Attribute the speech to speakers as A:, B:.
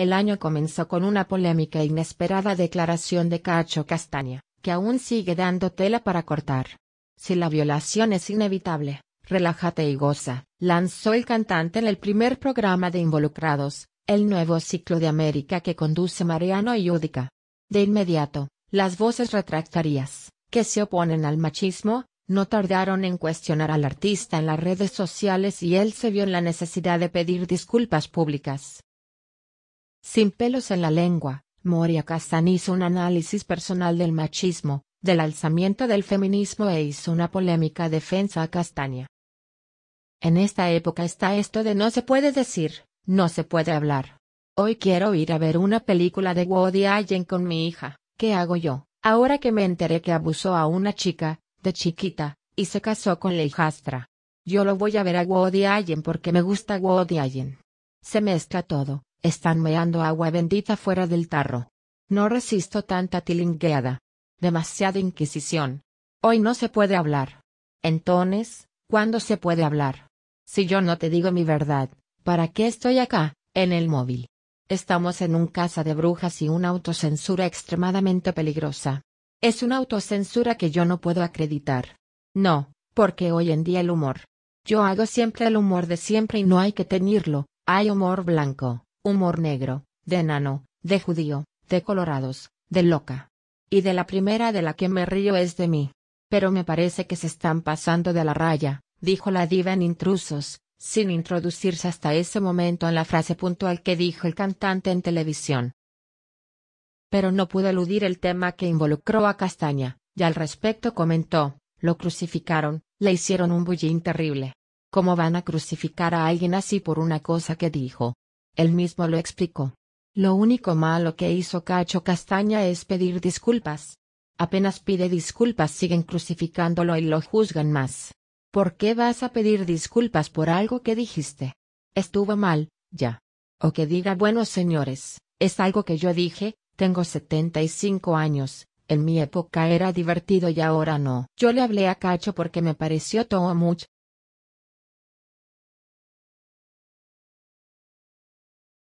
A: El año comenzó con una polémica e inesperada declaración de Cacho Castaña, que aún sigue dando tela para cortar. Si la violación es inevitable, relájate y goza, lanzó el cantante en el primer programa de Involucrados, el nuevo ciclo de América que conduce Mariano y De inmediato, las voces retractarias, que se oponen al machismo, no tardaron en cuestionar al artista en las redes sociales y él se vio en la necesidad de pedir disculpas públicas. Sin pelos en la lengua, Moria Kazan hizo un análisis personal del machismo, del alzamiento del feminismo e hizo una polémica defensa a Castaña. En esta época está esto de no se puede decir, no se puede hablar. Hoy quiero ir a ver una película de Woody Allen con mi hija, ¿qué hago yo? Ahora que me enteré que abusó a una chica, de chiquita, y se casó con la hijastra. Yo lo voy a ver a Woody Allen porque me gusta Woody Allen. Se mezcla todo, están meando agua bendita fuera del tarro. No resisto tanta tilingueada. Demasiada inquisición. Hoy no se puede hablar. Entonces, ¿cuándo se puede hablar? Si yo no te digo mi verdad, ¿para qué estoy acá, en el móvil? Estamos en un casa de brujas y una autocensura extremadamente peligrosa. Es una autocensura que yo no puedo acreditar. No, porque hoy en día el humor. Yo hago siempre el humor de siempre y no hay que tenerlo, hay humor blanco humor negro, de enano, de judío, de colorados, de loca. Y de la primera de la que me río es de mí. Pero me parece que se están pasando de la raya, dijo la diva en intrusos, sin introducirse hasta ese momento en la frase puntual que dijo el cantante en televisión. Pero no pudo eludir el tema que involucró a Castaña, y al respecto comentó, lo crucificaron, le hicieron un bullín terrible. ¿Cómo van a crucificar a alguien así por una cosa que dijo? Él mismo lo explicó. Lo único malo que hizo Cacho Castaña es pedir disculpas. Apenas pide disculpas siguen crucificándolo y lo juzgan más. ¿Por qué vas a pedir disculpas por algo que dijiste? Estuvo mal, ya. O que diga, bueno señores, es algo que yo dije, tengo setenta y cinco años, en mi época era divertido y ahora no. Yo le hablé a Cacho porque me pareció todo mucho,